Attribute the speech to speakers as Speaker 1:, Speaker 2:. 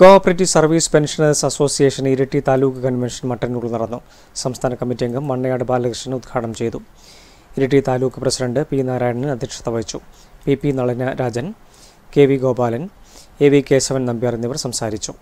Speaker 1: cooperative service pensioners association Iritty taluk convention Mattanur നടന്നു സംസ്ഥാന committee അംഗം മണ്ണയാട് ബാലകൃഷ്ണൻ ഉദ്ഘാടനം ചെയ്തു ഇരിട്ടി താലൂക്ക് പ്രസിഡന്റ് പി നാരായണൻ അധ്യക്ഷത വഹിച്ചു P P Nalina Rajan K V Gopalan A V Keshavan Nambiar എന്നിവർ സംസാരിച്ചു